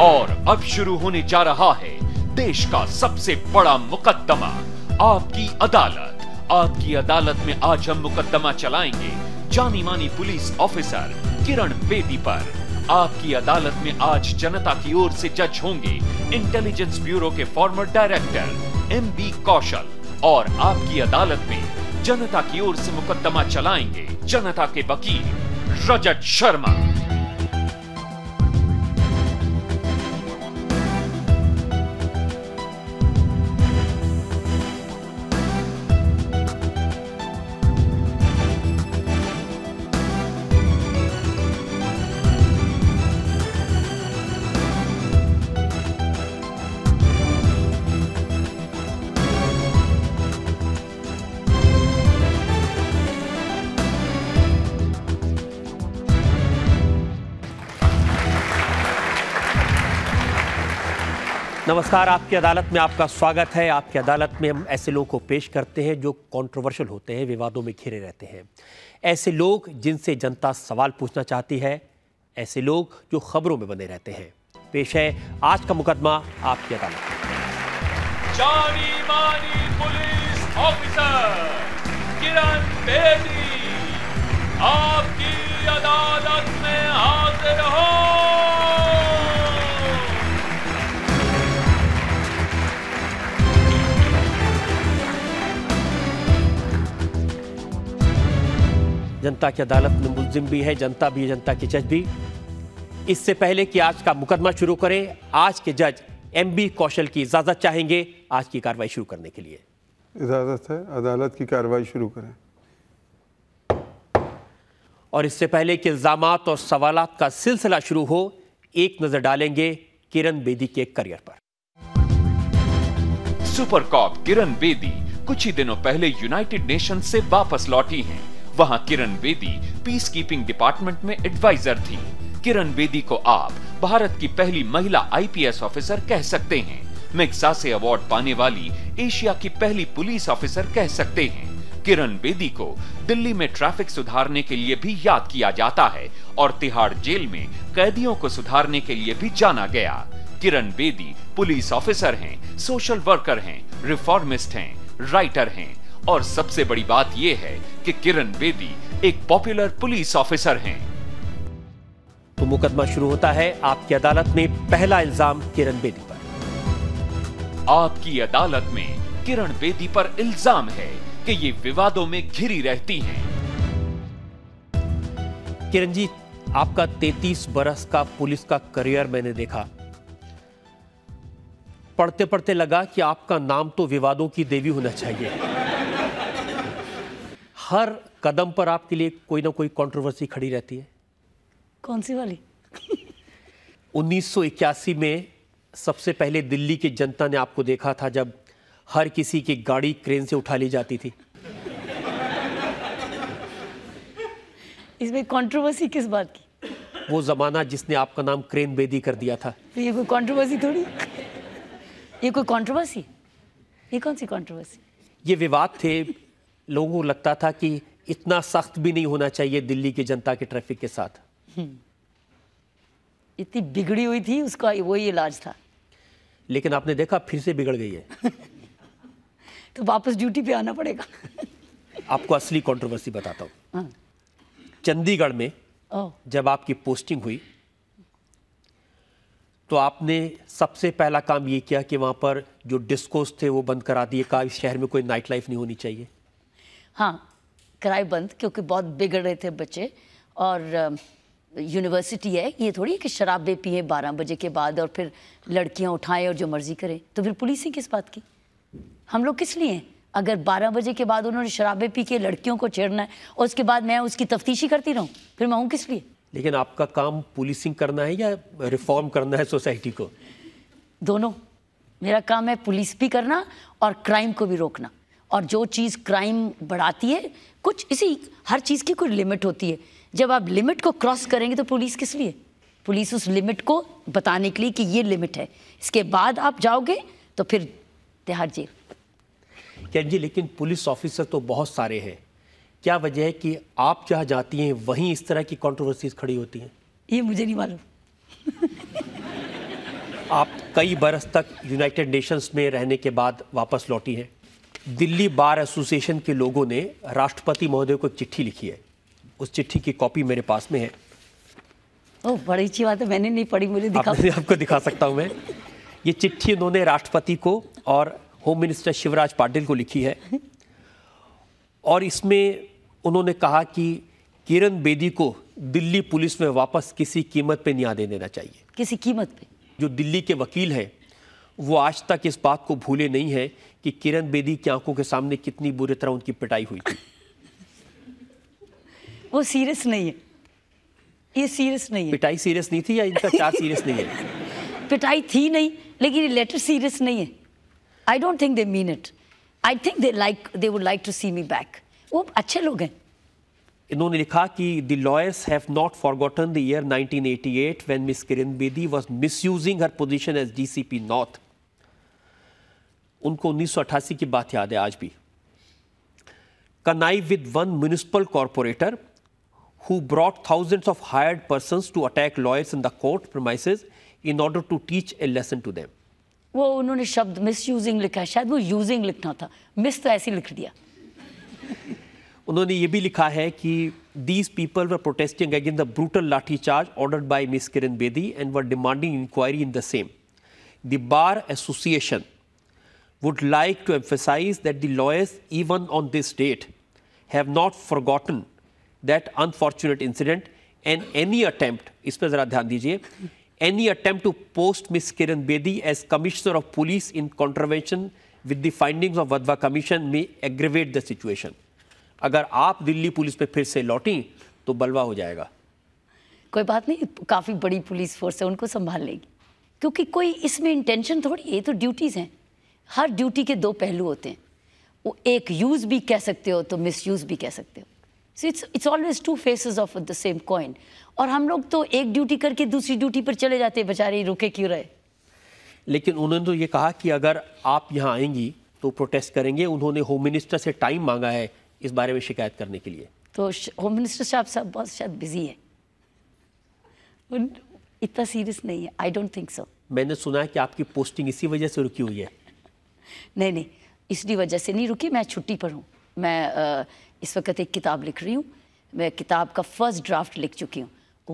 और अब शुरू होने जा रहा है देश का सबसे बड़ा मुकदमा आपकी अदालत आपकी अदालत में आज हम मुकदमा चलाएंगे जानी मानी पुलिस ऑफिसर किरण बेदी पर आपकी अदालत में आज जनता की ओर से जज होंगे इंटेलिजेंस ब्यूरो के former director M B Kaushal और आपकी अदालत में जनता की ओर से मुकदमा चलाएंगे जनता के वकील रजत शर्मा नमस्कार आपकी अदालत में आपका स्वागत है आपकी अदालत में हम ऐसे लोगों को पेश करते हैं जो कंट्रोवर्शियल होते हैं विवादों में घिरे रहते हैं ऐसे लोग जिनसे जनता सवाल पूछना चाहती है ऐसे लोग जो खबरों में बने रहते हैं पेश है आज का मुकदमा आपकी अदालत जानी मानी पुलिस ऑफिसर किरण बेदी आपकी अदालत में हाजिर हो जनता की अदालत में मुलजिम भी है जनता भी है जनता के जज भी इससे पहले कि आज का मुकदमा शुरू करें आज के जज एम बी कौशल की इजाज़त चाहेंगे आज की कार्रवाई शुरू करने के लिए इजाज़त है अदालत की कार्रवाई शुरू करें और इससे पहले कि इल्ज़ाम और सवाल का सिलसिला शुरू हो एक नज़र डालेंगे किरण बेदी के करियर पर सुपर कॉप किरण बेदी कुछ ही दिनों पहले यूनाइटेड नेशन से वापस लौटी हैं वहां Kiran Bedi peace keeping department में एडवाइजर थी किरण बेदी को आप भारत की पहली महिला आईपीएस ऑफिसर कह सकते हैं मिक्सा से अवार्ड पाने वाली एशिया की पहली पुलिस ऑफिसर कह सकते हैं किरण बेदी को दिल्ली में ट्रैफिक सुधारने के लिए भी याद किया जाता है और तिहाड़ जेल में कैदियों को सुधारने के लिए भी जाना गया किरण बेदी पुलिस ऑफिसर हैं, सोशल वर्कर हैं रिफॉर्मिस्ट हैं राइटर हैं और सबसे बड़ी बात यह है कि किरण बेदी एक पॉपुलर पुलिस ऑफिसर हैं तो मुकदमा शुरू होता है आपकी अदालत में पहला इल्जाम किरण बेदी पर आपकी अदालत में किरण बेदी पर इल्जाम है कि ये विवादों में घिरी रहती हैं किरण जी आपका 33 बरस का पुलिस का करियर मैंने देखा पढ़ते पढ़ते लगा कि आपका नाम तो विवादों की देवी होना चाहिए हर कदम पर आपके लिए कोई ना कोई कंट्रोवर्सी खड़ी रहती है कौन सी वाली 1981 में सबसे पहले दिल्ली की जनता ने आपको देखा था जब हर किसी की गाड़ी क्रेन से उठा ली जाती थी इसमें कंट्रोवर्सी किस बात की वो ज़माना जिसने आपका नाम क्रेन बेदी कर दिया था तो ये कोई कंट्रोवर्सी थोड़ी ये कोई कंट्रोवर्सी ये कौन सी कंट्रोवर्सी ये विवाद थे लोगों को लगता था कि इतना सख्त भी नहीं होना चाहिए दिल्ली की जनता के ट्रैफिक के साथ हम्म। इतनी बिगड़ी हुई थी उसका वही इलाज था लेकिन आपने देखा फिर से बिगड़ गई है तो वापस ड्यूटी पे आना पड़ेगा आपको असली कंट्रोवर्सी बताता हूँ हाँ। चंडीगढ़ में जब आपकी पोस्टिंग हुई तो आपने सबसे पहला काम ये किया कि वहाँ पर जो डिस्कोस थे वो बंद करा दिए कहा इस शहर में कोई नाइट लाइफ नहीं होनी चाहिए हाँ कराए बंद क्योंकि बहुत बिगड़ रहे थे बच्चे और यूनिवर्सिटी है ये थोड़ी है कि शराबे पिए बारह बजे के बाद और फिर लड़कियां उठाएं और जो मर्जी करें तो फिर पुलिसिंग किस बात की हम लोग किस लिए हैं अगर 12 बजे के बाद उन्होंने शराबे पी के लड़कियों को छेड़ना है और उसके बाद मैं उसकी तफ्तीशी करती रहूँ फिर मैं हूँ किस लिए लेकिन आपका काम पुलिसिंग करना है या रिफॉर्म करना है सोसाइटी को दोनों मेरा काम है पुलिस भी करना और क्राइम को भी रोकना और जो चीज़ क्राइम बढ़ाती है कुछ इसी हर चीज़ की कोई लिमिट होती है जब आप लिमिट को क्रॉस करेंगे तो पुलिस किस लिए पुलिस उस लिमिट को बताने के लिए कि ये लिमिट है इसके बाद आप जाओगे तो फिर तिहाड़ जेल क्या जी लेकिन पुलिस ऑफिसर तो बहुत सारे हैं क्या वजह है कि आप जहाँ जाती हैं वहीं इस तरह की कॉन्ट्रोवर्सीज खड़ी होती हैं ये मुझे नहीं मालूम आप कई बरस तक यूनाइटेड नेशंस में रहने के बाद वापस लौटी हैं दिल्ली बार एसोसिएशन के लोगों ने राष्ट्रपति महोदय को एक चिट्ठी लिखी है उस चिट्ठी की कॉपी मेरे पास में है ओ बड़ी अच्छी बात है मैंने नहीं पढ़ी मुझे दिखा आपको दिखा सकता हूँ मैं ये चिट्ठी उन्होंने राष्ट्रपति को और होम मिनिस्टर शिवराज पाटिल को लिखी है और इसमें उन्होंने कहा कि किरण बेदी को दिल्ली पुलिस में वापस किसी कीमत पे नहीं आने देना चाहिए किसी कीमत पे जो दिल्ली के वकील हैं वो आज तक इस बात को भूले नहीं हैं कि किरण बेदी की आंखों के सामने कितनी बुरी तरह उनकी पिटाई हुई थी वो सीरियस नहीं है ये सीरियस नहीं है पिटाई सीरियस नहीं थी या इनका क्या सीरियस नहीं है पिटाई थी नहीं लेकिन ये लेटर सीरियस नहीं है I don't think they mean it I think they like they would like to see me back वो अच्छे लोग हैं इन्होंने लिखा कि the lawyers have not forgotten the year 1988 when miss Kiran Bedi was misusing her position as DCP north उनको 1988 की बात याद है आज भी connived with one municipal corporator who brought thousands of hired person to attack lawyers in the court premises in order to teach a lesson to them. वो उन्होंने शब्द मिस यूजिंग लिखा है शायद वो यूजिंग लिखना था मिस तो ऐसे लिख दिया उन्होंने ये भी लिखा है कि these people were protesting again the brutal lathi charge order by miss Kiran Bedi and were demanding inquiry in the same the bar association would like to emphasize that the lawyers, even on this date, have not forgotten that unfortunate incident and any attempt, इस ध्यान दीजिए any attempt to post Ms. Kiran Bedi as Commissioner of Police in contravention with the findings of Vadva Commission may aggravate the situation. अगर आप Delhi police पे फिर से लौटी तो बलवा हो जाएगा कोई बात नहीं काफ़ी बड़ी पुलिस फोर्स है उनको संभाल लेगी क्योंकि कोई इसमें इंटेंशन थोड़ी ये तो ड्यूटीज़ हैं हर ड्यूटी के दो पहलू होते हैं वो एक यूज़ भी कह सकते हो तो मिस यूज भी कह सकते हो so it's it's always two faces of the same coin और हम लोग तो एक ड्यूटी करके दूसरी ड्यूटी पर चले जाते हैं बेचारे रुके क्यों रहे लेकिन उन्होंने तो ये कहा कि अगर आप यहाँ आएंगी तो प्रोटेस्ट करेंगे उन्होंने होम मिनिस्टर से टाइम मांगा है इस बारे में शिकायत करने के लिए तो होम मिनिस्टर साहब साहब बहुत शायद बिजी है इतना सीरियस नहीं है आई डोंट थिंक सो मैंने सुना है कि आपकी पोस्टिंग इसी वजह से रुकी हुई है नहीं नहीं इसलिए वजह से नहीं रुकी मैं छुट्टी पर हूँ मैं इस वक्त एक किताब लिख रही हूँ मैं किताब का फर्स्ट ड्राफ्ट लिख चुकी हूँ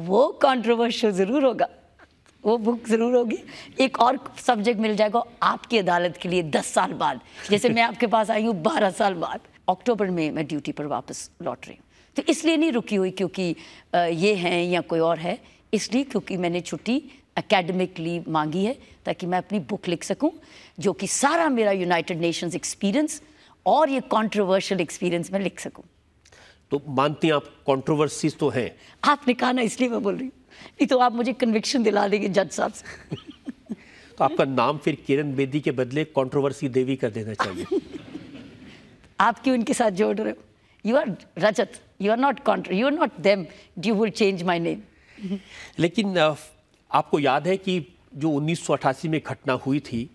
वो कॉन्ट्रोवर्शियल ज़रूर होगा वो बुक ज़रूर होगी एक और सब्जेक्ट मिल जाएगा आपकी अदालत के लिए दस साल बाद जैसे मैं आपके पास आई हूँ बारह साल बाद अक्टूबर में मैं ड्यूटी पर वापस लौट रही हूँ तो इसलिए नहीं रुकी हुई क्योंकि ये हैं या कोई और है इसलिए क्योंकि मैंने छुट्टी एकेडमिकली मांगी है ताकि मैं अपनी बुक लिख सकूं जो कि सारा मेरा यूनाइटेड नेशंस एक्सपीरियंस और ये कंट्रोवर्शियल एक्सपीरियंस मैं लिख सकूं तो मानती हैं आप कंट्रोवर्सीज तो हैं आपने कहा ना इसलिए मैं बोल रही हूँ नहीं तो आप मुझे कन्विक्शन दिला देंगे जज साहब से तो आपका नाम फिर किरण बेदी के बदले कॉन्ट्रोवर्सी देवी कर देना चाहिए आप क्यों इनके साथ जोड़ रहे हो you are Rajat you are not control you are not them you will change my name लेकिन uh, आपको याद है कि जो 1988 में घटना हुई थी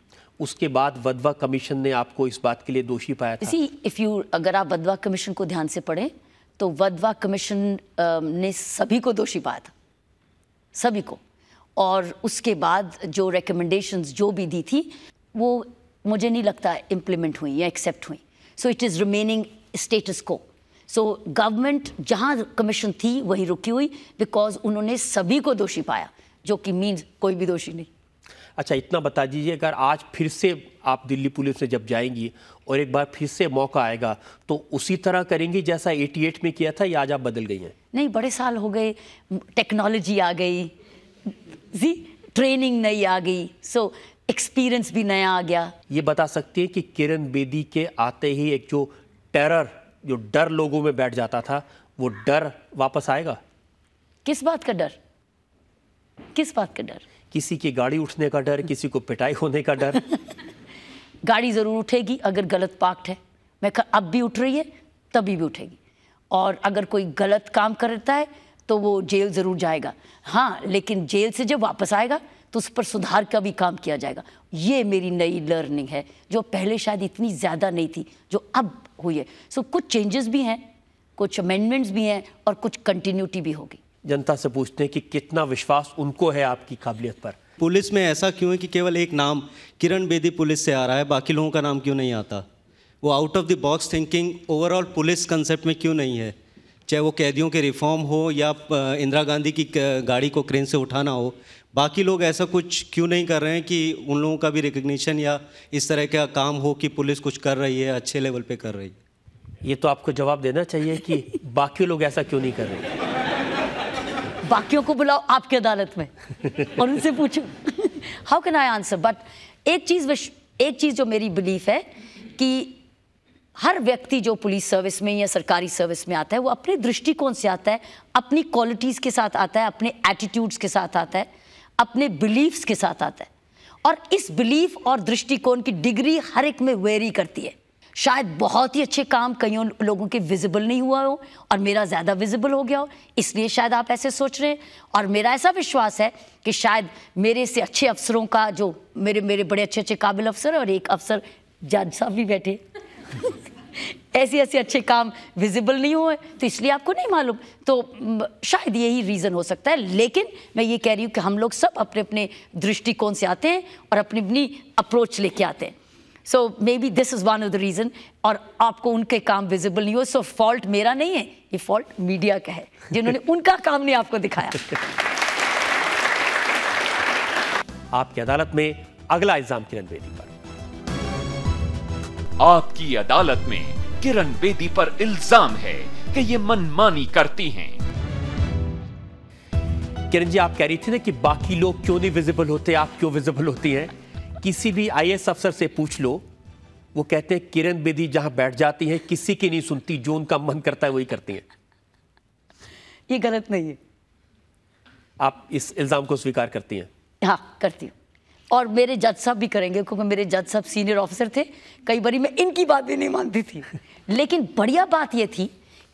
उसके बाद वधवा कमीशन ने आपको इस बात के लिए दोषी पाया था इफ़ यू अगर आप वधवा कमीशन को ध्यान से पढ़ें तो वधवा कमीशन ने सभी को दोषी पाया था सभी को और उसके बाद जो रिकमेंडेशंस जो भी दी थी वो मुझे नहीं लगता इम्प्लीमेंट हुई या एक्सेप्ट हुई so it is remaining status quo so government जहाँ कमीशन थी वही रुकी हुई बिकॉज उन्होंने सभी को दोषी पाया जो कि मीन्स कोई भी दोषी नहीं अच्छा इतना बता दीजिए अगर आज फिर से आप दिल्ली पुलिस में जब जाएंगी और एक बार फिर से मौका आएगा तो उसी तरह करेंगी जैसा 88 में किया था या आज आप बदल गई हैं नहीं बड़े साल हो गए टेक्नोलॉजी आ गई जी ट्रेनिंग नई आ गई सो एक्सपीरियंस भी नया आ गया ये बता सकती है कि किरण बेदी के आते ही एक जो टेरर जो डर लोगों में बैठ जाता था वो डर वापस आएगा किस बात का डर किस बात का डर किसी की गाड़ी उठने का डर किसी को पिटाई होने का डर गाड़ी ज़रूर उठेगी अगर गलत पाक्ट है मैं अब भी उठ रही है तभी भी उठेगी और अगर कोई गलत काम करता है तो वो जेल ज़रूर जाएगा हाँ लेकिन जेल से जब वापस आएगा तो उस पर सुधार का भी काम किया जाएगा ये मेरी नई लर्निंग है जो पहले शायद इतनी ज़्यादा नहीं थी जो अब हुई है सो कुछ चेंजेस भी हैं कुछ अमेंडमेंट्स भी हैं और कुछ कंटिन्यूटी भी होगी जनता से पूछते हैं कि कितना विश्वास उनको है आपकी काबिलियत पर पुलिस में ऐसा क्यों है कि केवल एक नाम किरण बेदी पुलिस से आ रहा है बाकी लोगों का नाम क्यों नहीं आता वो out of the box thinking overall police concept में क्यों नहीं है चाहे वो कैदियों के रिफॉर्म हो या इंदिरा गांधी की गाड़ी को क्रेन से उठाना हो बाकी लोग ऐसा कुछ क्यों नहीं कर रहे हैं कि उन लोगों का भी रिकग्निशन या इस तरह का काम हो कि पुलिस कुछ कर रही है अच्छे लेवल पे कर रही है ये तो आपको जवाब देना चाहिए कि बाकी लोग ऐसा क्यों नहीं कर रहे हैं बाकियों को बुलाओ आपकी अदालत में और उनसे पूछो how can I answer but एक चीज़ एक चीज़ जो मेरी बिलीफ है कि हर व्यक्ति जो पुलिस सर्विस में या सरकारी सर्विस में आता है वो अपने दृष्टिकोण से आता है अपनी क्वालिटीज़ के साथ आता है अपने एटीट्यूड्स के साथ आता है अपने बिलीफ्स के साथ आता है और इस बिलीफ और दृष्टिकोण की डिग्री हर एक में वेरी करती है शायद बहुत ही अच्छे काम कईयों लोगों के विजिबल नहीं हुआ हो और मेरा ज़्यादा विजिबल हो गया हो इसलिए शायद आप ऐसे सोच रहे हैं और मेरा ऐसा विश्वास है कि शायद मेरे से अच्छे अफसरों का जो मेरे मेरे बड़े अच्छे अच्छे काबिल अफसर और एक अफसर जज साहब भी बैठे ऐसे ऐसे अच्छे काम विजिबल नहीं हुए तो इसलिए आपको नहीं मालूम तो शायद यही रीज़न हो सकता है लेकिन मैं ये कह रही हूँ कि हम लोग सब अपने अपने दृष्टिकोण से आते हैं और अपनी अपनी अप्रोच लेके आते हैं so maybe this is one of the reason और आपको उनके काम विजिबल नहीं हो सो फॉल्ट मेरा नहीं है ये फॉल्ट मीडिया का है जिन्होंने उनका काम नहीं आपको दिखाया आपकी अदालत में अगला एग्जाम किरण बेदी पर आपकी अदालत में किरण बेदी पर इल्जाम है कि ये मनमानी करती हैं किरण जी आप कह रही थी ना कि बाकी लोग क्यों नहीं विजिबल होते आप क्यों विजिबल होती हैं किसी भी आई अफसर से पूछ लो वो कहते हैं किरण बेदी जहां बैठ जाती हैं किसी की नहीं सुनती जो उनका मन करता है वही करती हैं ये गलत नहीं है आप इस इल्ज़ाम को स्वीकार करती हैं हाँ करती हूँ और मेरे जज साहब भी करेंगे क्योंकि मेरे जज साहब सीनियर ऑफिसर थे कई बारी मैं इनकी बात भी नहीं मानती थी लेकिन बढ़िया बात यह थी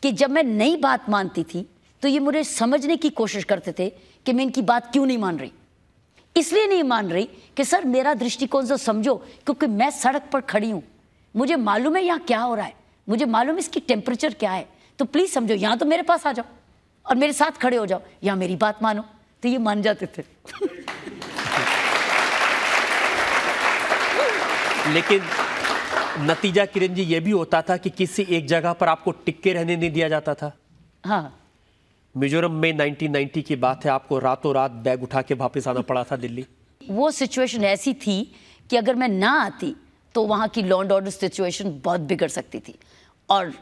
कि जब मैं नई बात मानती थी तो ये मुझे समझने की कोशिश करते थे कि मैं इनकी बात क्यों नहीं मान रही इसलिए नहीं मान रही कि सर मेरा दृष्टिकोण से समझो क्योंकि मैं सड़क पर खड़ी हूँ मुझे मालूम है यहाँ क्या हो रहा है मुझे मालूम है इसकी टेम्परेचर क्या है तो प्लीज़ समझो यहाँ तो मेरे पास आ जाओ और मेरे साथ खड़े हो जाओ यहाँ मेरी बात मानो तो ये मान जाते थे लेकिन नतीजा किरण जी ये भी होता था कि किसी एक जगह पर आपको टिक के रहने नहीं दिया जाता था हाँ मिजोरम में 1990 की बात है आपको रातों रात बैग उठा के वापस आना पड़ा था दिल्ली वो सिचुएशन ऐसी थी कि अगर मैं ना आती तो वहाँ की लॉन्ड ऑर्डर सिचुएशन बहुत बिगड़ सकती थी और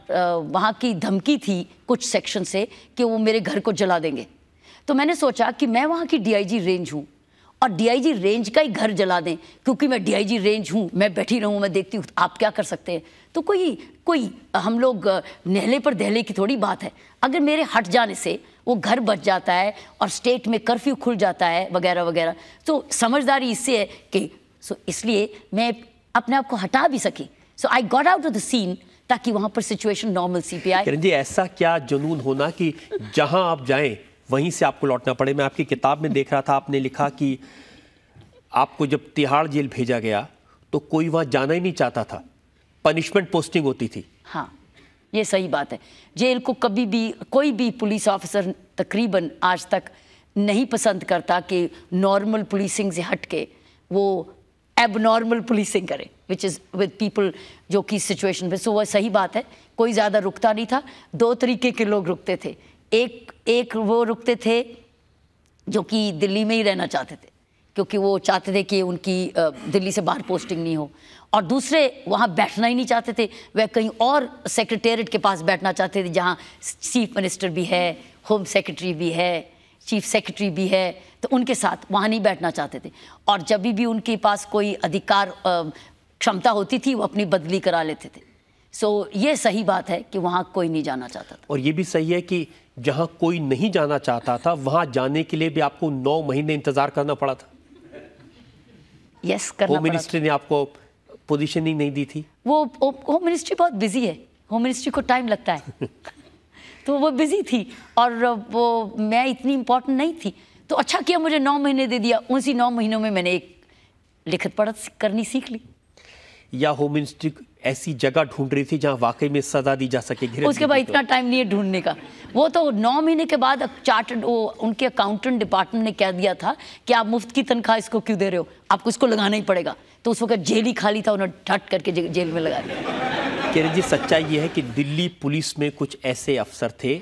वहाँ की धमकी थी कुछ सेक्शन से कि वो मेरे घर को जला देंगे तो मैंने सोचा कि मैं वहाँ की डीआईजी रेंज हूँ और डीआईजी रेंज का ही घर जला दें क्योंकि मैं डीआईजी रेंज हूँ मैं बैठी रहूँ मैं देखती हूँ आप क्या कर सकते हैं तो कोई कोई हम लोग नहले पर दहले की थोड़ी बात है अगर मेरे हट जाने से वो घर बच जाता है और स्टेट में कर्फ्यू खुल जाता है वगैरह वगैरह तो समझदारी इससे है कि सो इसलिए मैं अपने आप को हटा भी सकी so I got out of the scene ताकि वहां पर सिचुएशन नॉर्मल सी पे आए जी ऐसा क्या जुनून होना कि जहां आप जाएं वहीं से आपको लौटना पड़े मैं आपकी किताब में देख रहा था आपने लिखा कि आपको जब तिहाड़ जेल भेजा गया तो कोई वहां जाना ही नहीं चाहता था पनिशमेंट पोस्टिंग होती थी हाँ ये सही बात है जेल को कभी भी कोई भी पुलिस ऑफिसर तकरीबन आज तक नहीं पसंद करता कि नॉर्मल पुलिसिंग से हट के वो एबनॉर्मल पुलिसिंग करें विच इज़ विद पीपल जो कि सिचुएशन में सो वह सही बात है कोई ज़्यादा रुकता नहीं था दो तरीके के लोग रुकते थे एक एक वो रुकते थे जो कि दिल्ली में ही रहना चाहते थे क्योंकि वो चाहते थे कि उनकी दिल्ली से बाहर पोस्टिंग नहीं हो और दूसरे वहाँ बैठना ही नहीं चाहते थे वह कहीं और सेक्रेटेरिएट के पास बैठना चाहते थे जहाँ चीफ मिनिस्टर भी है होम सेक्रेटरी भी है चीफ सेक्रेटरी भी है तो उनके साथ वहाँ नहीं बैठना चाहते थे और जब भी उनके पास कोई अधिकार क्षमता होती थी वो अपनी बदली करा लेते थे सो so, ये सही बात है कि वहाँ कोई नहीं जाना चाहता था और ये भी सही है कि जहाँ कोई नहीं जाना चाहता था वहाँ जाने के लिए भी आपको नौ महीने इंतज़ार करना पड़ा था यस yes, करना मिनिस्ट्री ने आपको पोजीशनिंग नहीं दी थी वो होम मिनिस्ट्री बहुत बिजी है होम मिनिस्ट्री को टाइम लगता है तो वो बिजी थी और वो मैं इतनी इम्पोर्टेंट नहीं थी तो अच्छा किया मुझे नौ महीने दे दिया उसी नौ महीनों में मैंने एक लिखत पढ़त करनी सीख ली या होम मिनिस्ट्री ऐसी जगह ढूंढ रही थी जहाँ वाकई में सजा दी जा सके उसके बाद तो? इतना टाइम नहीं है ढूंढने का वो तो नौ महीने के बाद चार्ट वो उनके अकाउंटेंट डिपार्टमेंट ने कह दिया था कि आप मुफ्त की तनख्वाह इसको क्यों दे रहे हो आपको इसको लगाना ही पड़ेगा तो उस वक्त जेल ही खाली था उन्होंने ठट करके जेल में लगा दिया किरण जी सच्चाई ये है कि दिल्ली पुलिस में कुछ ऐसे अफसर थे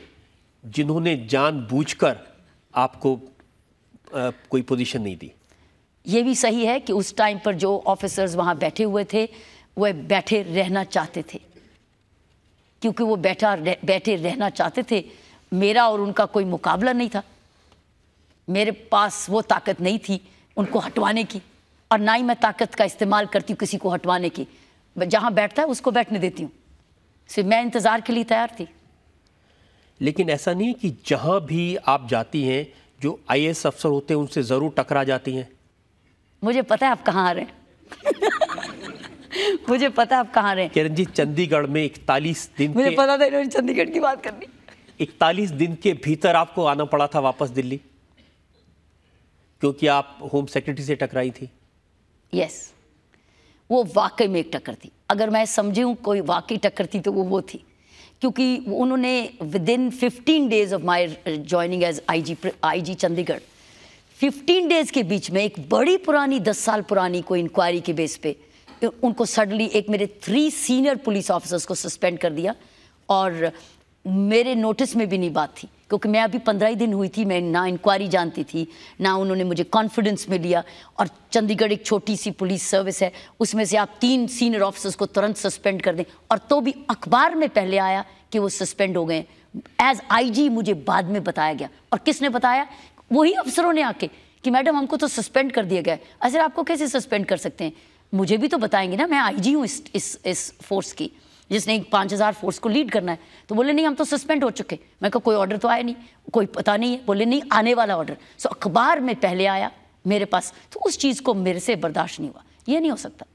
जिन्होंने जानबूझकर आपको आ, कोई पोजीशन नहीं दी ये भी सही है कि उस टाइम पर जो ऑफिसर्स वहाँ बैठे हुए थे वह बैठे रहना चाहते थे क्योंकि वो बैठा रह, बैठे रहना चाहते थे मेरा और उनका कोई मुकाबला नहीं था मेरे पास वो ताकत नहीं थी उनको हटवाने की और ना ही मैं ताकत का इस्तेमाल करती हूँ किसी को हटवाने की जहाँ बैठता है उसको बैठने देती हूँ सिर्फ मैं इंतज़ार के लिए तैयार थी लेकिन ऐसा नहीं कि जहाँ भी आप जाती हैं जो आई अफसर होते हैं उनसे ज़रूर टकरा जाती हैं मुझे पता है आप कहाँ आ रहे हैं मुझे पता आप कहाँ रहे किरण जी चंडीगढ़ में इकतालीस दिन मुझे पता था इन्होंने चंडीगढ़ की बात करनी इकतालीस दिन के भीतर आपको आना पड़ा था वापस दिल्ली क्योंकि आप होम सेक्रेटरी से टकराई थी यस वो वाकई में एक टक्कर थी अगर मैं समझी हूँ कोई वाकई टक्कर थी तो वो वो थी क्योंकि उन्होंने within fifteen days of my joining as I G I G Chandigarh fifteen days के बीच में एक बड़ी पुरानी दस साल पुरानी कोई इंक्वायरी के बेस पे उनको सडनली एक मेरे थ्री सीनियर पुलिस ऑफिसर्स को सस्पेंड कर दिया और मेरे नोटिस में भी नहीं बात थी क्योंकि मैं अभी पंद्रह ही दिन हुई थी मैं ना इंक्वायरी जानती थी ना उन्होंने मुझे कॉन्फिडेंस में लिया और चंडीगढ़ एक छोटी सी पुलिस सर्विस है उसमें से आप तीन सीनियर ऑफिसर्स को तुरंत सस्पेंड कर दें और तो भी अखबार में पहले आया कि वो सस्पेंड हो गए एज आईजी मुझे बाद में बताया गया और किसने बताया वही अफसरों ने आके कि मैडम हमको तो सस्पेंड कर दिया गया है अरे आपको कैसे सस्पेंड कर सकते हैं मुझे भी तो बताएंगे ना मैं आई हूँ इस इस इस फोर्स की जिसने पाँच हज़ार फोर्स को लीड करना है तो बोले नहीं हम तो सस्पेंड हो चुके मैं कहा कोई ऑर्डर तो आया नहीं कोई पता नहीं है बोले नहीं आने वाला ऑर्डर सो अखबार में पहले आया मेरे पास तो उस चीज़ को मेरे से बर्दाश्त नहीं हुआ ये नहीं हो सकता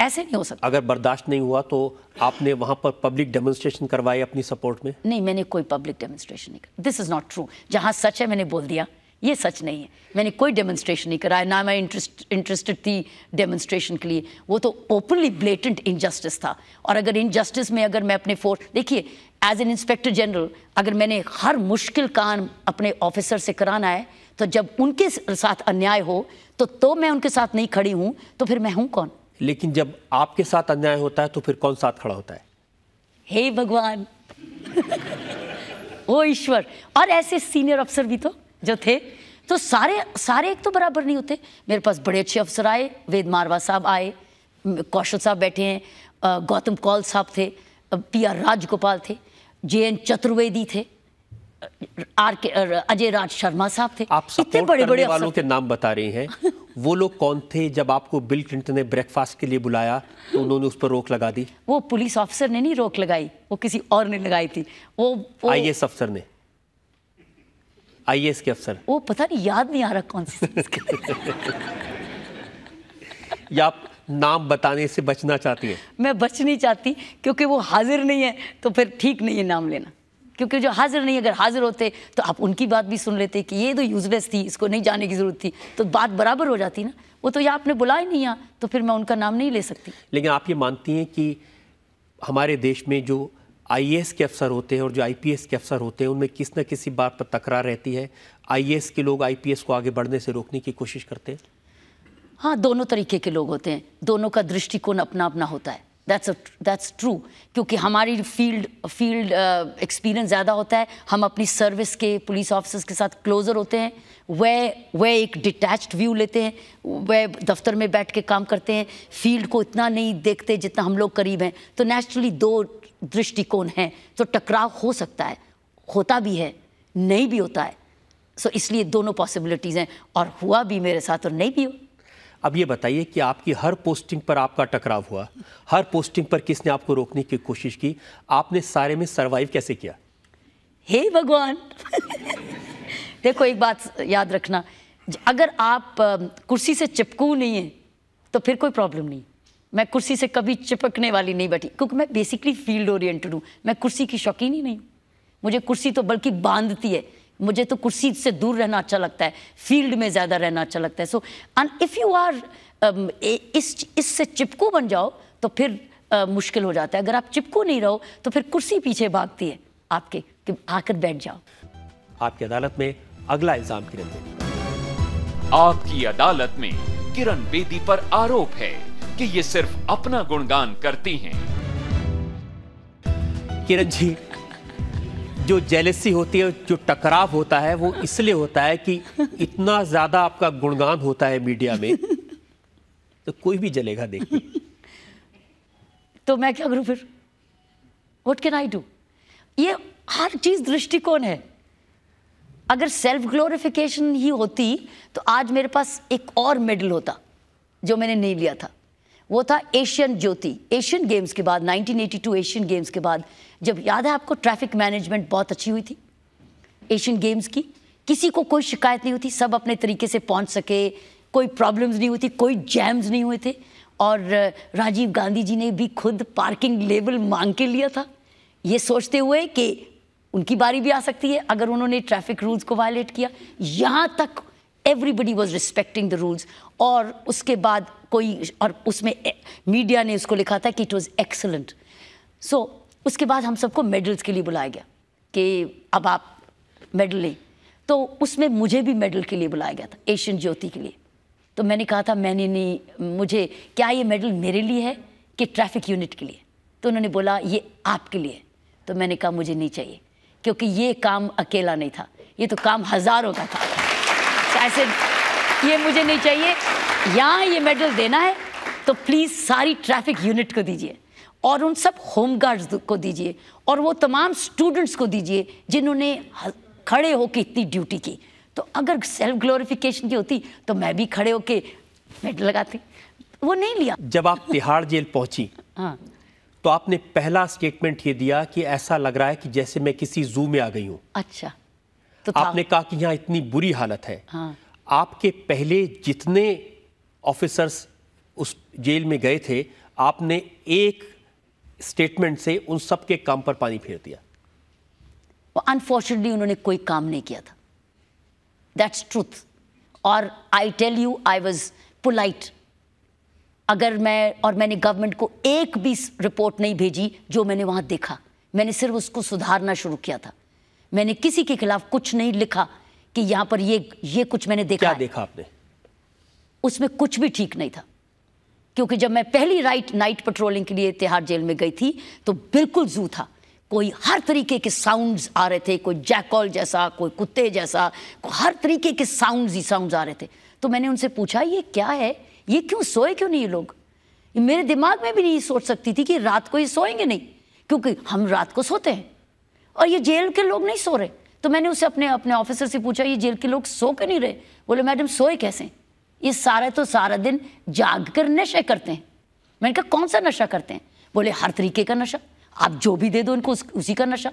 ऐसे नहीं हो सकता अगर बर्दाश्त नहीं हुआ तो आपने वहाँ पर पब्लिक डेमोन्स्ट्रेशन करवाई अपनी सपोर्ट में नहीं मैंने कोई पब्लिक डेमोन्स्ट्रेशन नहीं दिस इज़ नॉट ट्रू जहाँ सच है मैंने बोल दिया ये सच नहीं है मैंने कोई डेमोन्स्ट्रेशन नहीं कराया ना मैं इंटरेस्ट इंटरेस्टेड थी डेमोन्स्ट्रेशन के लिए वो तो ओपनली ब्लेटेंट इनजस्टिस था और अगर इनजस्टिस में अगर मैं अपने फोर्स देखिए एज एन इंस्पेक्टर जनरल अगर मैंने हर मुश्किल काम अपने ऑफिसर से कराना है तो जब उनके साथ अन्याय हो तो तो मैं उनके साथ नहीं खड़ी हूँ तो फिर मैं हूँ कौन लेकिन जब आपके साथ अन्याय होता है तो फिर कौन साथ खड़ा होता है हे hey भगवान ओ ईश्वर और ऐसे सीनियर अफसर भी तो जो थे तो सारे सारे एक तो बराबर नहीं होते मेरे पास बड़े अच्छे अफसर आए वेद मारवा साहब आए कौशल साहब बैठे हैं गौतम कौल साहब थे पी आर राजगोपाल थे जे एन चतुर्वेदी थे आर के अजय राज शर्मा साहब थे आप इतने बड़े बड़े वालों के नाम बता रहे हैं वो लोग कौन थे जब आपको बिल क्लिंटन ने ब्रेकफास्ट के लिए बुलाया तो उन्होंने उस पर रोक लगा दी वो पुलिस ऑफिसर ने नहीं रोक लगाई वो किसी और ने लगाई थी वो, आई एस अफसर ने आई के अफसर वो पता नहीं याद नहीं आ रहा कौन सी या आप नाम बताने से बचना चाहती हैं मैं बच नहीं चाहती क्योंकि वो हाजिर नहीं है तो फिर ठीक नहीं है नाम लेना क्योंकि जो हाजिर नहीं अगर हाजिर होते तो आप उनकी बात भी सुन लेते कि ये तो यूजलेस थी इसको नहीं जाने की ज़रूरत थी तो बात बराबर हो जाती ना वो तो या आपने बुलाया नहीं यहाँ तो फिर मैं उनका नाम नहीं ले सकती लेकिन आप ये मानती हैं कि हमारे देश में जो आई के अफसर होते हैं और जो आई के अफसर होते हैं उनमें किस न किसी बात पर तकरार रहती है आई के लोग आई को आगे बढ़ने से रोकने की कोशिश करते हैं हाँ दोनों तरीके के लोग होते हैं दोनों का दृष्टिकोण अपना अपना होता है दैट्स दैट्स ट्रू क्योंकि हमारी फील्ड फील्ड एक्सपीरियंस ज़्यादा होता है हम अपनी सर्विस के पुलिस ऑफिसर्स के साथ क्लोजर होते हैं वह वह एक डिटैच्ड व्यू लेते हैं वह दफ्तर में बैठ के काम करते हैं फील्ड को इतना नहीं देखते जितना हम लोग करीब हैं तो नेचुरली दो दृष्टिकोण है तो टकराव हो सकता है होता भी है नहीं भी होता है सो so, इसलिए दोनों पॉसिबिलिटीज़ हैं और हुआ भी मेरे साथ और नहीं भी हुआ अब ये बताइए कि आपकी हर पोस्टिंग पर आपका टकराव हुआ हर पोस्टिंग पर किसने आपको रोकने की कोशिश की आपने सारे में सरवाइव कैसे किया हे hey भगवान देखो एक बात याद रखना अगर आप कुर्सी से चिपकू नहीं है तो फिर कोई प्रॉब्लम नहीं मैं कुर्सी से कभी चिपकने वाली नहीं बैठी क्योंकि मैं बेसिकली फील्ड ओरिएंटेड हूँ मैं कुर्सी की शौकीन ही नहीं मुझे कुर्सी तो बल्कि बांधती है मुझे तो कुर्सी से दूर रहना अच्छा लगता है फील्ड में ज़्यादा रहना अच्छा लगता है so and if you are इस इससे चिपकू बन जाओ तो फिर uh, मुश्किल हो जाता है अगर आप चिपकू नहीं रहो तो फिर कुर्सी पीछे भागती है आपके कि आकर बैठ जाओ आपकी अदालत में अगला इल्जाम किरण बेदी आपकी अदालत में किरण बेदी पर आरोप है कि ये सिर्फ अपना गुणगान करती हैं किरण जी जो जेलेसी होती है जो टकराव होता है वो इसलिए होता है कि इतना ज्यादा आपका गुणगान होता है मीडिया में तो कोई भी जलेगा देखिए तो मैं क्या करूं फिर वट कैन आई डू ये हर चीज दृष्टिकोण है अगर सेल्फ ग्लोरिफिकेशन ही होती तो आज मेरे पास एक और मेडल होता जो मैंने नहीं लिया था वो था एशियन ज्योति एशियन गेम्स के बाद 1982 एशियन गेम्स के बाद जब याद है आपको ट्रैफिक मैनेजमेंट बहुत अच्छी हुई थी एशियन गेम्स की किसी को कोई शिकायत नहीं हुई थी सब अपने तरीके से पहुंच सके कोई प्रॉब्लम्स नहीं हुई थी कोई जैम्स नहीं हुए थे और राजीव गांधी जी ने भी खुद पार्किंग लेवल मांग के लिया था ये सोचते हुए कि उनकी बारी भी आ सकती है अगर उन्होंने ट्रैफिक रूल्स को वायलेट किया यहाँ तक everybody was respecting the rules और उसके बाद कोई और उसमें मीडिया ने उसको लिखा था कि इट वॉज़ एक्सलेंट सो उसके बाद हम सबको मेडल्स के लिए बुलाया गया कि अब आप मेडल लें तो उसमें मुझे भी मेडल के लिए बुलाया गया था एशियन ज्योति के लिए तो मैंने कहा था मैंने नहीं मुझे क्या ये मेडल मेरे लिए है कि ट्रैफिक यूनिट के लिए तो उन्होंने बोला ये आपके लिए तो मैंने कहा मुझे नहीं चाहिए क्योंकि ये काम अकेला नहीं था ये तो काम हज़ारों का था ऐसे ये मुझे नहीं चाहिए यहाँ ये मेडल देना है तो प्लीज़ सारी ट्रैफिक यूनिट को दीजिए और उन सब होम को दीजिए और वो तमाम स्टूडेंट्स को दीजिए जिन्होंने खड़े होकर इतनी ड्यूटी की तो अगर सेल्फ ग्लोरिफिकेशन की होती तो मैं भी खड़े होके मेडल लगाती वो नहीं लिया जब आप तिहाड़ जेल पहुंची हाँ तो आपने पहला स्टेटमेंट ये दिया कि ऐसा लग रहा है कि जैसे मैं किसी जू में आ गई हूँ अच्छा तो आपने कहा कि यहाँ इतनी बुरी हालत है हाँ। आपके पहले जितने ऑफिसर्स उस जेल में गए थे आपने एक स्टेटमेंट से उन सब के काम पर पानी फेर दिया अनफॉर्चुनेटली उन्होंने कोई काम नहीं किया था दैट्स ट्रूथ और I tell you I was polite अगर मैं और मैंने गवर्नमेंट को एक भी रिपोर्ट नहीं भेजी जो मैंने वहां देखा मैंने सिर्फ उसको सुधारना शुरू किया था मैंने किसी के खिलाफ कुछ नहीं लिखा कि यहां पर ये ये कुछ मैंने देखा क्या देखा आपने उसमें कुछ भी ठीक नहीं था क्योंकि जब मैं पहली राइट नाइट पेट्रोलिंग के लिए तिहाड़ जेल में गई थी तो बिल्कुल जू था कोई हर तरीके के साउंड्स आ रहे थे कोई जैकॉल जैसा कोई कुत्ते जैसा हर तरीके के साउंड्स ही साउंड्स आ रहे थे तो मैंने उनसे पूछा ये क्या है ये क्यों सोए क्यों नहीं ये लोग मेरे दिमाग में भी नहीं सोच सकती थी कि रात को ये सोएंगे नहीं क्योंकि हम रात को सोते हैं और ये जेल के लोग नहीं सो रहे तो मैंने उसे अपने अपने ऑफिसर से पूछा ये जेल के लोग सो के नहीं रहे बोले मैडम सोए कैसे ये सारे तो सारा दिन जाग कर नशे करते हैं मैंने कहा कौन सा नशा करते हैं बोले हर तरीके का नशा आप जो भी दे दो उनको उस, उसी का नशा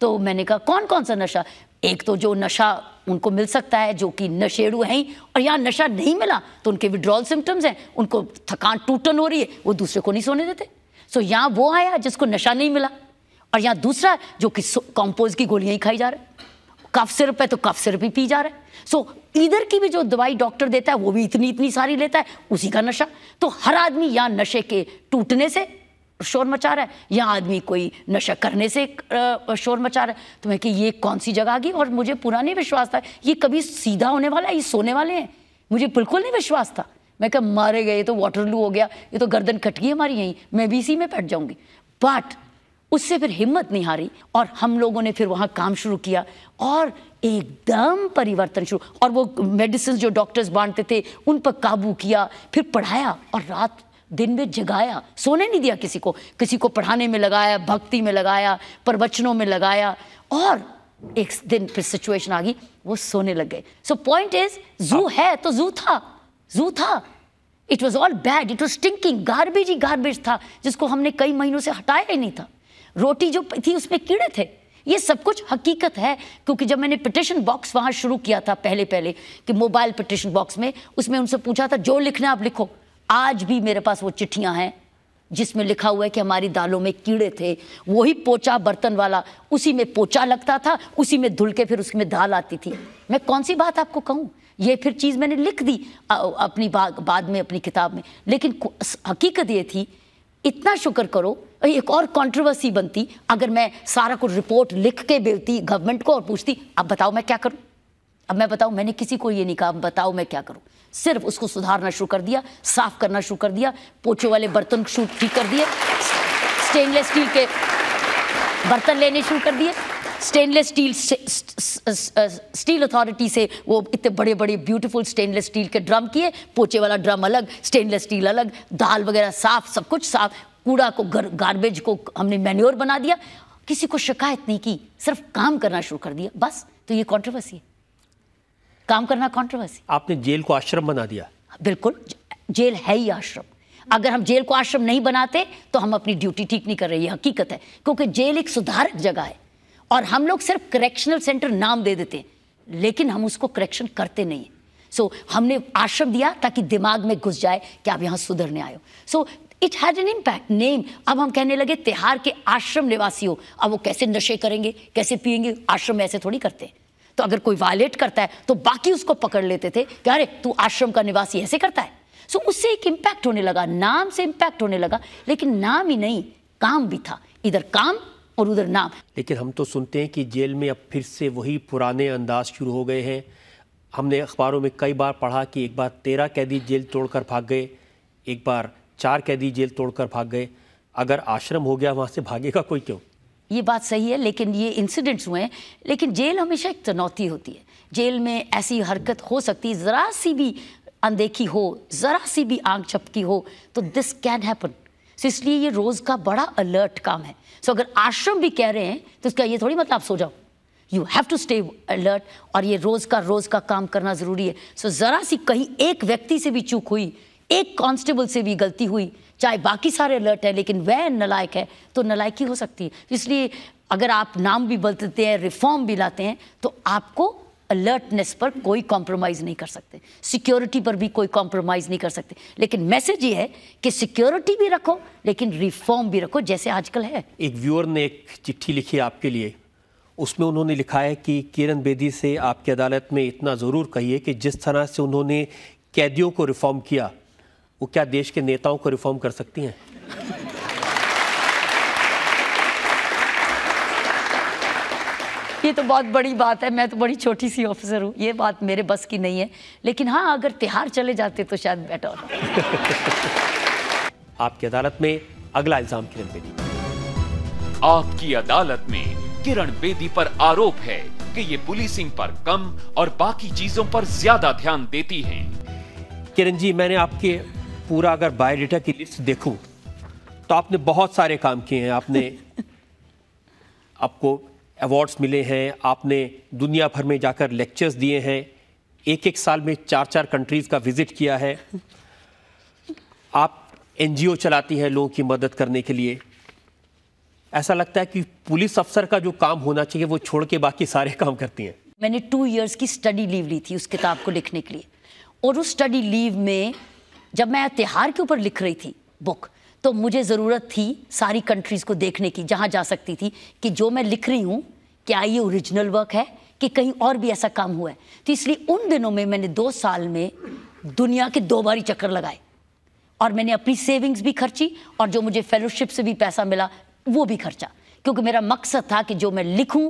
तो मैंने कहा कौन कौन सा नशा एक तो जो नशा उनको मिल सकता है जो कि नशेड़ू हैं और यहाँ नशा नहीं मिला तो उनके विड्रॉल सिम्टम्स हैं उनको थकान टूटन हो रही है वो दूसरे को नहीं सोने देते सो यहाँ वो आया जिसको नशा नहीं मिला और यहाँ दूसरा जो कि कॉम्पोज की गोलियां ही खाई जा रही है कफ सिर्फ है तो कफ सिर्फ ही पी जा रहे हैं सो इधर की भी जो दवाई डॉक्टर देता है वो भी इतनी इतनी सारी लेता है उसी का नशा तो हर आदमी यहाँ नशे के टूटने से शोर मचा रहा है या आदमी कोई नशा करने से शोर मचा रहा है तो मैं कि ये कौन सी जगह आ गई और मुझे पूरा नहीं विश्वास था ये कभी सीधा होने वाला है ये सोने वाले हैं मुझे बिल्कुल नहीं विश्वास था मैं क्या मारे गए तो लू हो गया ये तो गर्दन कट गई हमारी यहीं मैं भी इसी में बैठ जाऊंगी बट उससे फिर हिम्मत नहीं हारी और हम लोगों ने फिर वहाँ काम शुरू किया और एकदम परिवर्तन शुरू और वो मेडिसिन जो डॉक्टर्स बांटते थे उन पर काबू किया फिर पढ़ाया और रात दिन में जगाया सोने नहीं दिया किसी को किसी को पढ़ाने में लगाया भक्ति में लगाया प्रवचनों में लगाया और एक दिन फिर सिचुएशन आ गई वो सोने लग गए सो पॉइंट इज जू है तो जू था जू था it was all bad it was stinking garbage ही गार्बेज था जिसको हमने कई महीनों से हटाया ही नहीं था रोटी जो थी उसमें कीड़े थे ये सब कुछ हकीकत है क्योंकि जब मैंने पिटिशन बॉक्स वहाँ शुरू किया था पहले पहले कि मोबाइल पिटिशन बॉक्स में उसमें उनसे पूछा था जो लिखना आप लिखो आज भी मेरे पास वो चिट्ठियाँ हैं जिसमें लिखा हुआ है कि हमारी दालों में कीड़े थे वही पोचा बर्तन वाला उसी में पोचा लगता था उसी में धुल के फिर उसमें दाल आती थी मैं कौन सी बात आपको कहूँ ये फिर चीज़ मैंने लिख दी अपनी बाद में अपनी किताब में लेकिन हकीकत ये थी इतना शुक्र करो एक और कंट्रोवर्सी बनती अगर मैं सारा कुछ रिपोर्ट लिख के देती गवर्नमेंट को और पूछती अब बताओ मैं क्या करूं अब मैं बताऊं मैंने किसी को ये नहीं कहा बताओ मैं क्या करूं सिर्फ उसको सुधारना शुरू कर दिया साफ करना शुरू कर दिया पोछे वाले बर्तन शुरू ठीक कर दिए स्टेनलेस स्टील के बर्तन लेने शुरू कर दिए स्टेनलेस स्टील स्टील अथॉरिटी से वो इतने बड़े बड़े ब्यूटीफुल स्टेनलेस स्टील के ड्रम किए पोचे वाला ड्रम अलग स्टेनलेस स्टील अलग दाल वगैरह साफ सब कुछ साफ कूड़ा को गार्बेज को हमने मैन्योर बना दिया किसी को शिकायत नहीं की सिर्फ काम करना शुरू कर दिया बस तो ये कॉन्ट्रोवर्सी है काम करना कॉन्ट्रोवर्सी आपने जेल को आश्रम बना दिया बिल्कुल जेल है ही आश्रम अगर हम जेल को आश्रम नहीं बनाते तो हम अपनी ड्यूटी ठीक नहीं कर रहे ये हकीकत है क्योंकि जेल एक सुधारक जगह है और हम लोग सिर्फ करेक्शनल सेंटर नाम दे देते हैं लेकिन हम उसको करेक्शन करते नहीं सो so, हमने आश्रम दिया ताकि दिमाग में घुस जाए कि आप यहाँ सुधरने आए हो so it had an impact name अब हम कहने लगे तिहार के आश्रम निवासी हो अब वो कैसे नशे करेंगे कैसे पियेंगे आश्रम में ऐसे थोड़ी करते हैं तो अगर कोई वायलेट करता है तो बाकी उसको पकड़ लेते थे कि अरे तू आश्रम का निवासी ऐसे करता है सो so, उससे एक इम्पैक्ट होने लगा नाम से इम्पैक्ट होने लगा लेकिन नाम ही नहीं काम भी था इधर काम और उधर नाम लेकिन हम तो सुनते हैं कि जेल में अब फिर से वही पुराने अंदाज शुरू हो गए हैं हमने अखबारों में कई बार पढ़ा कि एक बार तेरह कैदी जेल तोड़कर भाग गए एक बार चार कैदी जेल तोड़कर भाग गए अगर आश्रम हो गया वहाँ से भागेगा कोई क्यों ये बात सही है लेकिन ये इंसिडेंट्स हुए हैं लेकिन जेल हमेशा एक चुनौती होती है जेल में ऐसी हरकत हो सकती है ज़रा सी भी अनदेखी हो ज़रा सी भी आंख छपकी हो तो दिस कैन हैपन सो इसलिए ये रोज़ का बड़ा अलर्ट काम है सो so, अगर आश्रम भी कह रहे हैं तो इसका ये थोड़ी मतलब आप सो जाओ you have to stay alert और ये रोज़ का रोज़ का काम करना ज़रूरी है सो so, ज़रा सी कहीं एक व्यक्ति से भी चूक हुई एक कांस्टेबल से भी गलती हुई चाहे बाकी सारे अलर्ट हैं लेकिन वह नलायक है तो नलायक ही हो सकती है तो इसलिए अगर आप नाम भी बदलते हैं रिफॉर्म भी लाते हैं तो आपको अलर्टनेस पर कोई कॉम्प्रोमाइज़ नहीं कर सकते सिक्योरिटी पर भी कोई कॉम्प्रोमाइज़ नहीं कर सकते लेकिन मैसेज ये है कि सिक्योरिटी भी रखो लेकिन रिफॉर्म भी रखो जैसे आजकल है एक व्यूअर ने एक चिट्ठी लिखी आपके लिए उसमें उन्होंने लिखा है कि किरण बेदी से आपकी अदालत में इतना ज़रूर कहिए कि जिस तरह से उन्होंने कैदियों को रिफॉर्म किया वो क्या देश के नेताओं को रिफॉर्म कर सकती हैं ये तो बहुत बड़ी बात है मैं तो बड़ी छोटी सी ऑफिसर हूँ ये बात मेरे बस की नहीं है लेकिन हाँ अगर तिहार चले जाते तो शायद बेटर आपकी अदालत में अगला इल्जाम किरण बेदी आपकी अदालत में किरण बेदी पर आरोप है कि ये पुलिसिंग पर कम और बाकी चीजों पर ज्यादा ध्यान देती हैं किरण जी मैंने आपके पूरा अगर बायोडाटा की लिस्ट देखूं तो आपने बहुत सारे काम किए हैं आपने आपको अवार्ड्स मिले हैं आपने दुनिया भर में जाकर लेक्चर्स दिए हैं एक एक साल में चार चार कंट्रीज़ का विज़िट किया है आप एनजीओ चलाती हैं लोगों की मदद करने के लिए ऐसा लगता है कि पुलिस अफसर का जो काम होना चाहिए वो छोड़ के बाकी सारे काम करती हैं मैंने टू इयर्स की स्टडी लीव ली थी उस किताब को लिखने के लिए और उस स्टडी लीव में जब मैं त्यौहार के ऊपर लिख रही थी बुक तो मुझे ज़रूरत थी सारी कंट्रीज़ को देखने की जहाँ जा सकती थी कि जो मैं लिख रही हूँ क्या ये ओरिजिनल वर्क है कि कहीं और भी ऐसा काम हुआ है तो इसलिए उन दिनों में मैंने दो साल में दुनिया के दो बारी चक्कर लगाए और मैंने अपनी सेविंग्स भी खर्ची और जो मुझे फेलोशिप से भी पैसा मिला वो भी खर्चा क्योंकि मेरा मकसद था कि जो मैं लिखूं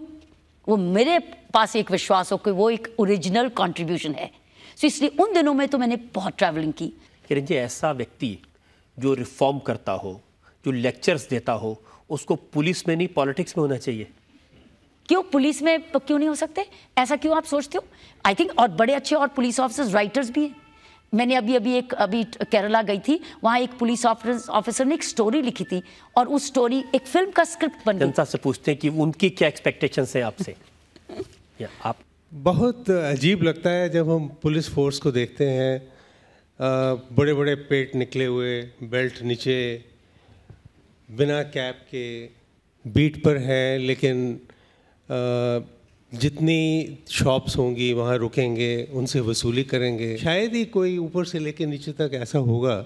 वो मेरे पास एक विश्वास हो कि वो एक ओरिजिनल कंट्रीब्यूशन है सो तो so इसलिए उन दिनों में तो मैंने बहुत ट्रैवलिंग की कि रंजय ऐसा व्यक्ति जो रिफॉर्म करता हो जो लेक्चर्स देता हो उसको पुलिस में नहीं पॉलिटिक्स में होना चाहिए क्यों पुलिस में क्यों नहीं हो सकते ऐसा क्यों आप सोचते हो आई थिंक और बड़े अच्छे और पुलिस ऑफिसर्स राइटर्स भी हैं मैंने अभी अभी एक अभी केरला गई थी वहाँ एक पुलिस ऑफिसर ने एक स्टोरी लिखी थी और उस स्टोरी एक फिल्म का स्क्रिप्ट बन जनता से पूछते हैं कि उनकी क्या एक्सपेक्टेशन है आपसे आप बहुत अजीब लगता है जब हम पुलिस फोर्स को देखते हैं बड़े बड़े पेट निकले हुए बेल्ट नीचे बिना कैप के बीट पर हैं लेकिन जितनी शॉप्स होंगी वहाँ रुकेंगे उनसे वसूली करेंगे शायद ही कोई ऊपर से लेकर नीचे तक ऐसा होगा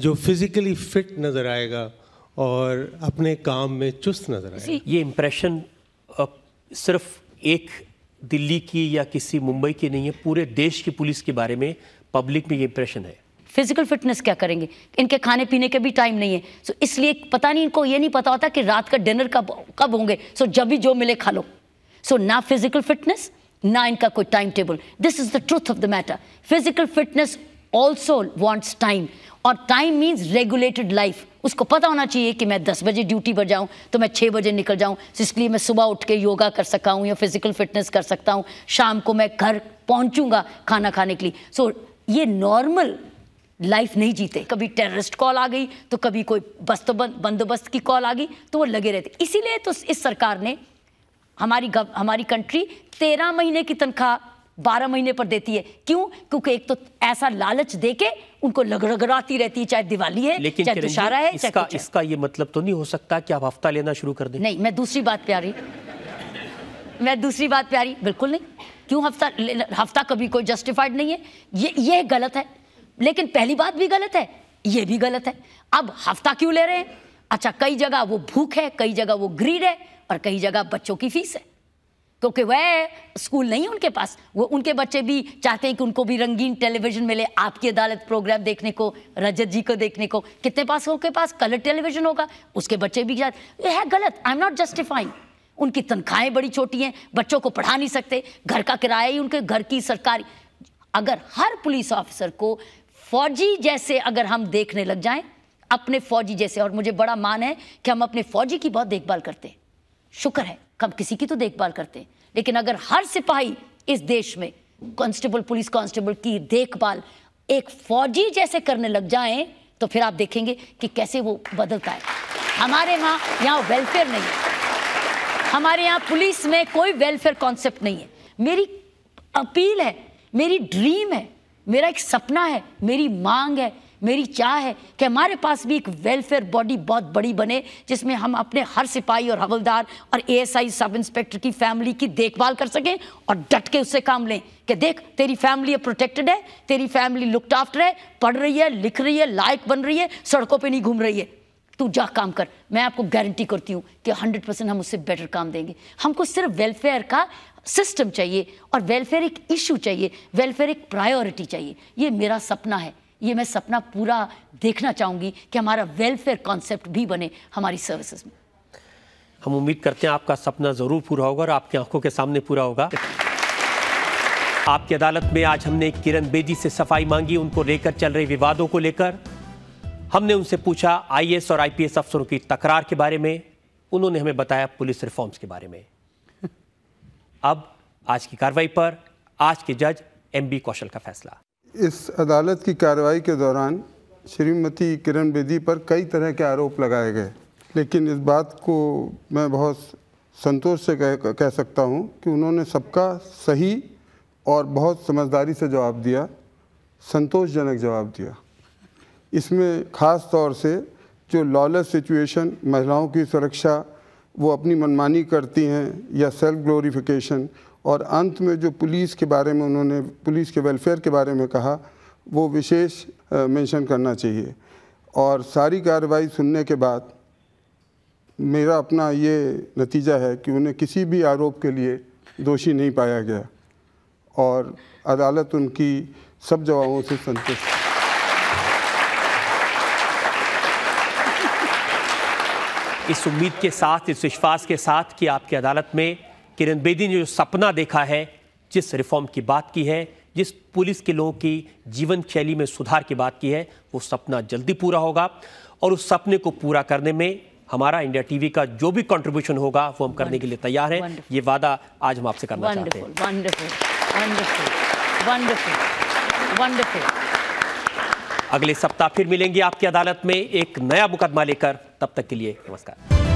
जो फिज़िकली फिट नज़र आएगा और अपने काम में चुस्त नज़र आएगा ये इम्प्रेशन सिर्फ एक दिल्ली की या किसी मुंबई की नहीं है पूरे देश की पुलिस के बारे में पब्लिक में ये इंप्रेशन है फिजिकल फिटनेस क्या करेंगे इनके खाने पीने के भी टाइम नहीं है सो so, इसलिए पता नहीं इनको ये नहीं पता होता कि रात का डिनर कब कब होंगे सो so, जब भी जो मिले खा लो सो so, ना फिजिकल फिटनेस ना इनका कोई time table this is the truth of the matter physical fitness also wants time और टाइम मीन्स रेगुलेटेड लाइफ उसको पता होना चाहिए कि मैं 10 बजे ड्यूटी पर जाऊं तो मैं 6 बजे निकल जाऊं तो इसलिए मैं सुबह उठ के योगा कर सका हूं या फिजिकल फिटनेस कर सकता हूं शाम को मैं घर पहुंचूंगा खाना खाने के लिए सो so, ये नॉर्मल लाइफ नहीं जीते कभी टेररिस्ट कॉल आ गई तो कभी कोई बस्त बंदोबस्त की कॉल आ गई तो वो लगे रहते इसीलिए तो इस सरकार ने हमारी हमारी कंट्री तेरह महीने की तनख्वाह बारह महीने पर देती है क्यों क्योंकि एक तो ऐसा लालच देके उनको लगड़गड़ाती रहती है चाहे दिवाली है लेकिन चाहे दुशारा है इसका, चाहे इसका ये मतलब तो नहीं हो सकता कि आप हफ्ता लेना शुरू कर दें नहीं मैं दूसरी बात प्यारी मैं दूसरी बात प्यारी बिल्कुल नहीं क्यों हफ्ता हफ्ता कभी कोई जस्टिफाइड नहीं है ये ये गलत है लेकिन पहली बात भी गलत है ये भी गलत है अब हफ्ता क्यों ले रहे हैं अच्छा कई जगह वो भूख है कई जगह वो ग्रीड है और कई जगह बच्चों की फीस है क्योंकि वह स्कूल नहीं है उनके पास वो उनके बच्चे भी चाहते हैं कि उनको भी रंगीन टेलीविजन मिले आपकी अदालत प्रोग्राम देखने को रजत जी को देखने को कितने पास के पास कलर टेलीविजन होगा उसके बच्चे भी यह है गलत आई एम नॉट जस्टिफाइंग उनकी तनख्वाहें बड़ी छोटी हैं बच्चों को पढ़ा नहीं सकते घर का किराया ही उनके घर की सरकारी अगर हर पुलिस ऑफिसर को फौजी जैसे अगर हम देखने लग जाएं अपने फौजी जैसे और मुझे बड़ा मान है कि हम अपने फौजी की बहुत देखभाल करते हैं शुक्र है हम किसी की तो देखभाल करते हैं लेकिन अगर हर सिपाही इस देश में कांस्टेबल पुलिस कांस्टेबल की देखभाल एक फौजी जैसे करने लग जाए तो फिर आप देखेंगे कि कैसे वो बदलता है हमारे यहाँ यहाँ वेलफेयर नहीं है हमारे यहाँ पुलिस में कोई वेलफेयर कॉन्सेप्ट नहीं है मेरी अपील है मेरी ड्रीम है मेरा एक सपना है मेरी मांग है मेरी चाह है कि हमारे पास भी एक वेलफेयर बॉडी बहुत बड़ी बने जिसमें हम अपने हर सिपाही और हवलदार और एएसआई सब इंस्पेक्टर की फैमिली की देखभाल कर सकें और डट के उससे काम लें कि देख तेरी फैमिली प्रोटेक्टेड है तेरी फैमिली लुकड आफ्टर है पढ़ रही है लिख रही है लायक बन रही है सड़कों पर नहीं घूम रही है तू जा काम कर मैं आपको गारंटी करती हूँ कि 100 परसेंट हम उससे बेटर काम देंगे हमको सिर्फ वेलफेयर का सिस्टम चाहिए और वेलफेयर एक इशू चाहिए वेलफेयर एक प्रायोरिटी चाहिए ये मेरा सपना है ये मैं सपना पूरा देखना चाहूँगी कि हमारा वेलफेयर कॉन्सेप्ट भी बने हमारी सर्विसेज में हम उम्मीद करते हैं आपका सपना ज़रूर पूरा होगा और आपकी आंखों के सामने पूरा होगा आपकी अदालत में आज हमने किरण बेदी से सफाई मांगी उनको लेकर चल रहे विवादों को लेकर हमने उनसे पूछा आईएएस और आईपीएस अफसरों की तकरार के बारे में उन्होंने हमें बताया पुलिस रिफॉर्म्स के बारे में अब आज की कार्रवाई पर आज के जज एम बी कौशल का फैसला इस अदालत की कार्रवाई के दौरान श्रीमती किरण बेदी पर कई तरह के आरोप लगाए गए लेकिन इस बात को मैं बहुत संतोष से कह, कह सकता हूं कि उन्होंने सबका सही और बहुत समझदारी से जवाब दिया संतोषजनक जवाब दिया इसमें ख़ास तौर से जो लॉलेस सिचुएशन महिलाओं की सुरक्षा वो अपनी मनमानी करती हैं या सेल्फ ग्लोरीफिकेशन और अंत में जो पुलिस के बारे में उन्होंने पुलिस के वेलफेयर के बारे में कहा वो विशेष मेंशन करना चाहिए और सारी कार्रवाई सुनने के बाद मेरा अपना ये नतीजा है कि उन्हें किसी भी आरोप के लिए दोषी नहीं पाया गया और अदालत उनकी सब जवाबों से संतुष्ट इस उम्मीद के साथ इस विश्वास के साथ कि आपकी अदालत में किरण बेदी ने जो सपना देखा है जिस रिफॉर्म की बात की है जिस पुलिस के लोगों की जीवन शैली में सुधार की बात की है वो सपना जल्दी पूरा होगा और उस सपने को पूरा करने में हमारा इंडिया टीवी का जो भी कंट्रीब्यूशन होगा वो हम करने के लिए तैयार हैं ये वादा आज हम आपसे करना चाहते हैं वंडरफुल वंडरफुल वंडरफुल वंडरफुल अगले सप्ताह फिर मिलेंगे आपकी अदालत में एक नया मुकदमा लेकर तब तक के लिए नमस्कार